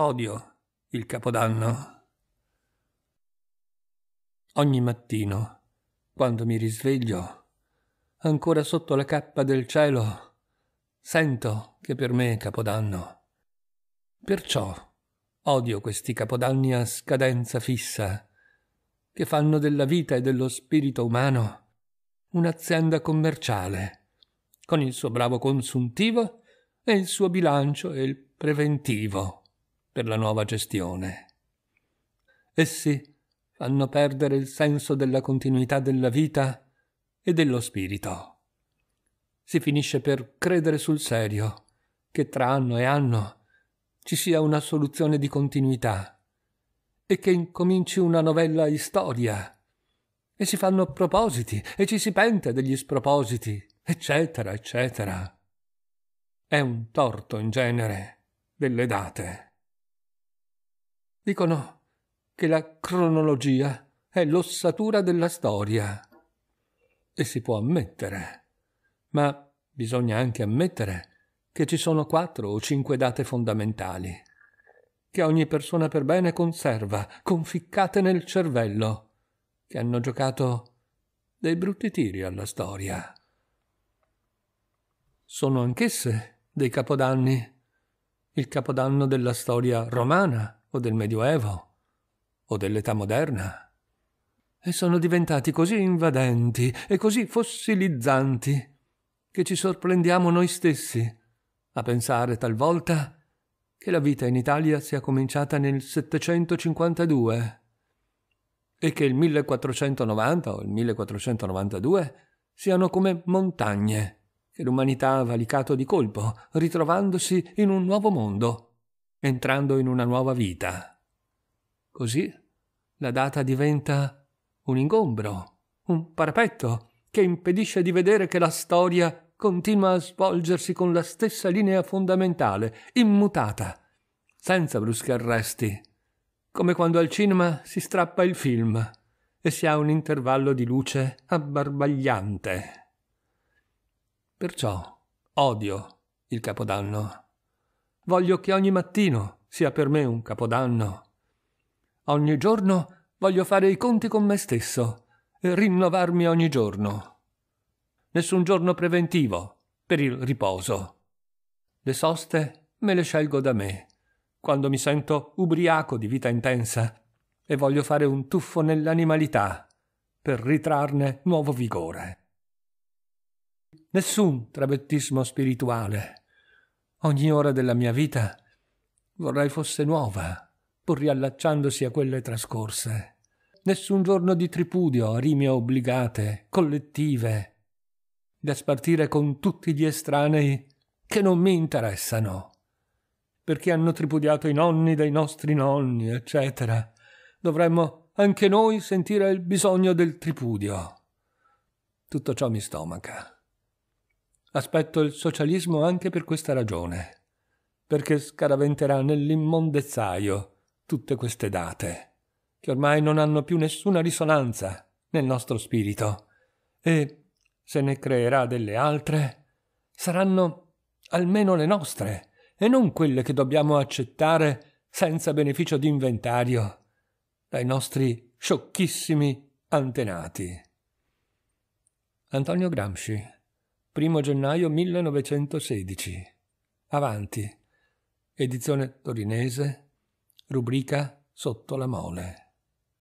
Odio il capodanno. Ogni mattino, quando mi risveglio, ancora sotto la cappa del cielo, sento che per me è capodanno. Perciò odio questi capodanni a scadenza fissa, che fanno della vita e dello spirito umano un'azienda commerciale, con il suo bravo consuntivo e il suo bilancio e il preventivo per la nuova gestione. Essi fanno perdere il senso della continuità della vita e dello spirito. Si finisce per credere sul serio che tra anno e anno ci sia una soluzione di continuità e che incominci una novella storia e si fanno propositi e ci si pente degli spropositi, eccetera, eccetera. È un torto in genere delle date. Dicono che la cronologia è l'ossatura della storia. E si può ammettere. Ma bisogna anche ammettere che ci sono quattro o cinque date fondamentali che ogni persona per bene conserva, conficcate nel cervello, che hanno giocato dei brutti tiri alla storia. Sono anch'esse dei capodanni, il capodanno della storia romana, o del Medioevo o dell'età moderna. E sono diventati così invadenti e così fossilizzanti che ci sorprendiamo noi stessi a pensare talvolta che la vita in Italia sia cominciata nel 752 e che il 1490 o il 1492 siano come montagne che l'umanità ha valicato di colpo, ritrovandosi in un nuovo mondo entrando in una nuova vita. Così la data diventa un ingombro, un parapetto che impedisce di vedere che la storia continua a svolgersi con la stessa linea fondamentale, immutata, senza bruschi arresti, come quando al cinema si strappa il film e si ha un intervallo di luce abbarbagliante. Perciò odio il Capodanno voglio che ogni mattino sia per me un capodanno. Ogni giorno voglio fare i conti con me stesso e rinnovarmi ogni giorno. Nessun giorno preventivo per il riposo. Le soste me le scelgo da me, quando mi sento ubriaco di vita intensa e voglio fare un tuffo nell'animalità per ritrarne nuovo vigore. Nessun trabettismo spirituale Ogni ora della mia vita vorrei fosse nuova, pur riallacciandosi a quelle trascorse. Nessun giorno di tripudio, rime obbligate, collettive, da spartire con tutti gli estranei che non mi interessano, perché hanno tripudiato i nonni dei nostri nonni, eccetera. Dovremmo anche noi sentire il bisogno del tripudio. Tutto ciò mi stomaca. Aspetto il socialismo anche per questa ragione, perché scaraventerà nell'immondezzaio tutte queste date, che ormai non hanno più nessuna risonanza nel nostro spirito, e se ne creerà delle altre, saranno almeno le nostre, e non quelle che dobbiamo accettare senza beneficio d'inventario dai nostri sciocchissimi antenati. Antonio Gramsci 1 gennaio 1916. Avanti. Edizione torinese. Rubrica Sotto la mole.